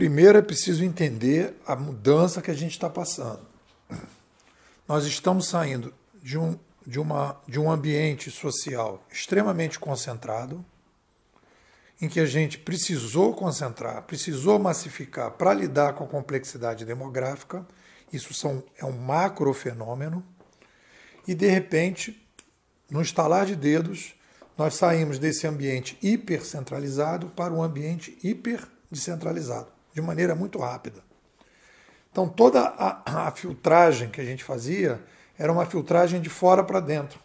Primeiro é preciso entender a mudança que a gente está passando. Nós estamos saindo de um, de, uma, de um ambiente social extremamente concentrado, em que a gente precisou concentrar, precisou massificar para lidar com a complexidade demográfica. Isso são, é um macrofenômeno. E, de repente, no estalar de dedos, nós saímos desse ambiente hipercentralizado para um ambiente hiperdecentralizado de maneira muito rápida. Então toda a, a filtragem que a gente fazia era uma filtragem de fora para dentro.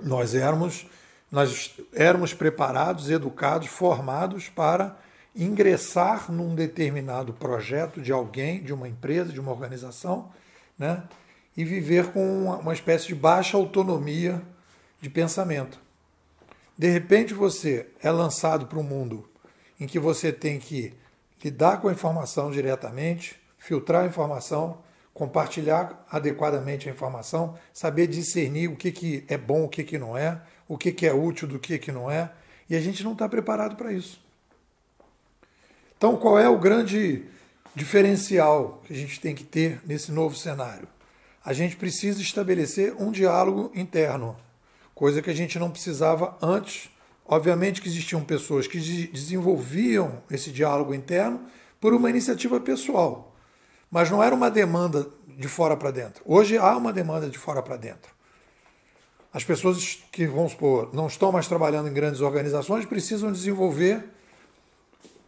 Nós éramos nós éramos preparados, educados, formados para ingressar num determinado projeto de alguém, de uma empresa, de uma organização, né? e viver com uma, espécie de baixa autonomia de pensamento. De repente você é lançado para um mundo em que você tem que lidar com a informação diretamente, filtrar a informação, compartilhar adequadamente a informação, saber discernir o que, que é bom, o que, que não é, o que, que é útil, do que, que não é. E a gente não está preparado para isso. Então, qual é o grande diferencial que a gente tem que ter nesse novo cenário? A gente precisa estabelecer um diálogo interno, coisa que a gente não precisava antes Obviamente que existiam pessoas que desenvolviam esse diálogo interno por uma iniciativa pessoal, mas não era uma demanda de fora para dentro. Hoje há uma demanda de fora para dentro. As pessoas que, vamos supor, não estão mais trabalhando em grandes organizações precisam desenvolver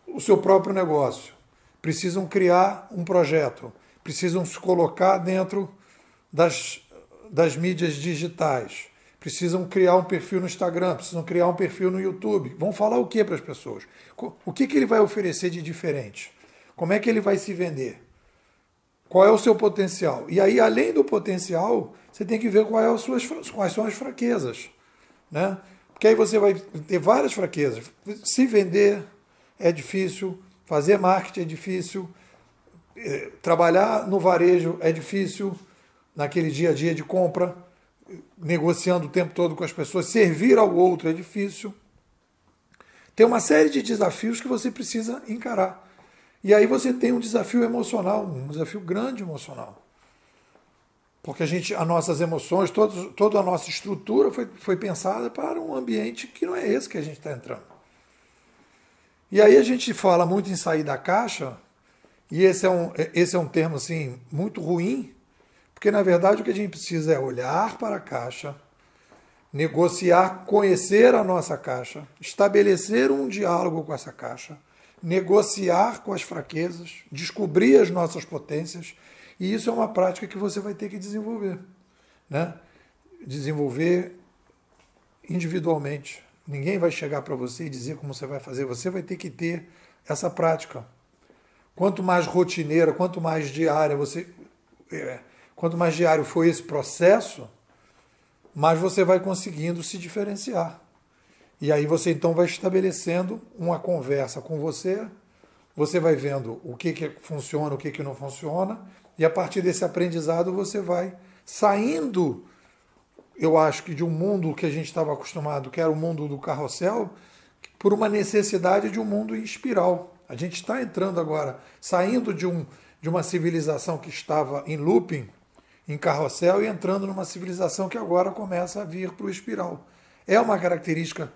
o seu próprio negócio, precisam criar um projeto, precisam se colocar dentro das, das mídias digitais precisam criar um perfil no Instagram, precisam criar um perfil no YouTube. Vão falar o que para as pessoas? O que, que ele vai oferecer de diferente? Como é que ele vai se vender? Qual é o seu potencial? E aí, além do potencial, você tem que ver quais são as suas, quais são as fraquezas. Né? Porque aí você vai ter várias fraquezas. Se vender é difícil, fazer marketing é difícil, eh, trabalhar no varejo é difícil, naquele dia a dia de compra negociando o tempo todo com as pessoas, servir ao outro é difícil. Tem uma série de desafios que você precisa encarar. E aí você tem um desafio emocional, um desafio grande emocional. Porque a gente, as nossas emoções, todo toda a nossa estrutura foi, foi pensada para um ambiente que não é esse que a gente está entrando. E aí a gente fala muito em sair da caixa, e esse é um, é, esse é um termo assim, muito ruim, porque, na verdade, o que a gente precisa é olhar para a caixa, negociar, conhecer a nossa caixa, estabelecer um diálogo com essa caixa, negociar com as fraquezas, descobrir as nossas potências, e isso é uma prática que você vai ter que desenvolver. Né? Desenvolver individualmente. Ninguém vai chegar para você e dizer como você vai fazer, você vai ter que ter essa prática. Quanto mais rotineira, quanto mais diária você. É, quanto mais diário for esse processo, mais você vai conseguindo se diferenciar. E aí você então vai estabelecendo uma conversa com você, você vai vendo o que, que funciona, o que, que não funciona, e a partir desse aprendizado você vai saindo, eu acho que de um mundo que a gente estava acostumado, que era o mundo do carrossel, por uma necessidade de um mundo em espiral. A gente está entrando agora, saindo de, um, de uma civilização que estava em looping, em carrossel e entrando numa civilização que agora começa a vir para o espiral. É uma característica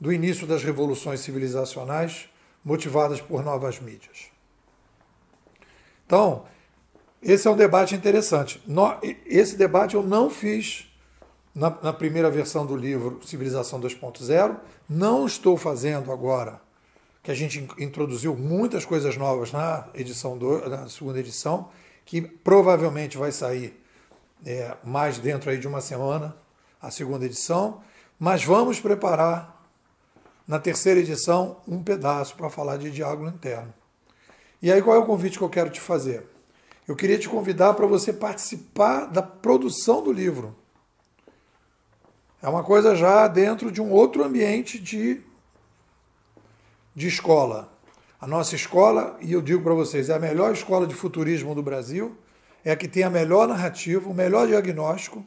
do início das revoluções civilizacionais motivadas por novas mídias. Então, esse é um debate interessante. Esse debate eu não fiz na primeira versão do livro Civilização 2.0, não estou fazendo agora que a gente introduziu muitas coisas novas na edição do, na segunda edição, que provavelmente vai sair é, mais dentro aí de uma semana, a segunda edição. Mas vamos preparar na terceira edição um pedaço para falar de diálogo interno. E aí qual é o convite que eu quero te fazer? Eu queria te convidar para você participar da produção do livro. É uma coisa já dentro de um outro ambiente de, de escola. A nossa escola, e eu digo para vocês, é a melhor escola de futurismo do Brasil é a que tem a melhor narrativa, o melhor diagnóstico.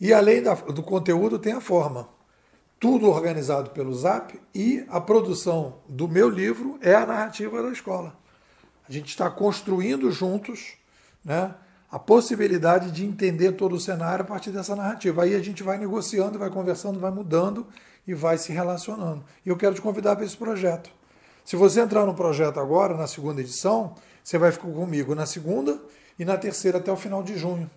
E além da, do conteúdo, tem a forma. Tudo organizado pelo Zap e a produção do meu livro é a narrativa da escola. A gente está construindo juntos né, a possibilidade de entender todo o cenário a partir dessa narrativa. Aí a gente vai negociando, vai conversando, vai mudando e vai se relacionando. E eu quero te convidar para esse projeto. Se você entrar no projeto agora, na segunda edição, você vai ficar comigo na segunda e na terceira até o final de junho.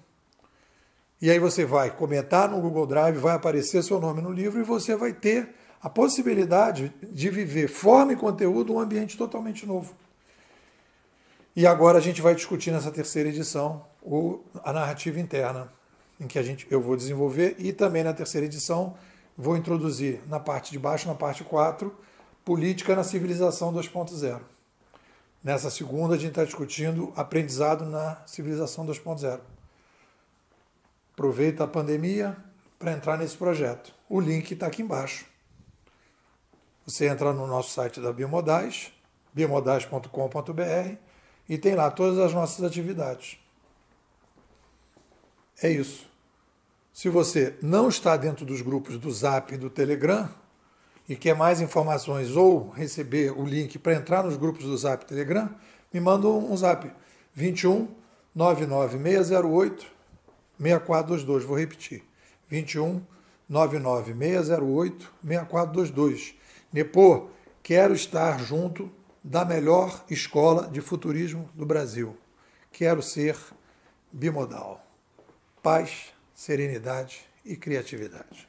E aí você vai comentar no Google Drive, vai aparecer seu nome no livro e você vai ter a possibilidade de viver forma e conteúdo um ambiente totalmente novo. E agora a gente vai discutir nessa terceira edição a narrativa interna, em que a gente, eu vou desenvolver, e também na terceira edição vou introduzir na parte de baixo, na parte 4, Política na Civilização 2.0. Nessa segunda, a gente está discutindo aprendizado na Civilização 2.0. Aproveita a pandemia para entrar nesse projeto. O link está aqui embaixo. Você entra no nosso site da Biomodais, biomodais.com.br, e tem lá todas as nossas atividades. É isso. Se você não está dentro dos grupos do Zap e do Telegram, e quer mais informações ou receber o link para entrar nos grupos do Zap Telegram, me manda um Zap 21 99608 6422. Vou repetir. 21 99608 6422. Nepô, quero estar junto da melhor escola de futurismo do Brasil. Quero ser bimodal. Paz, serenidade e criatividade.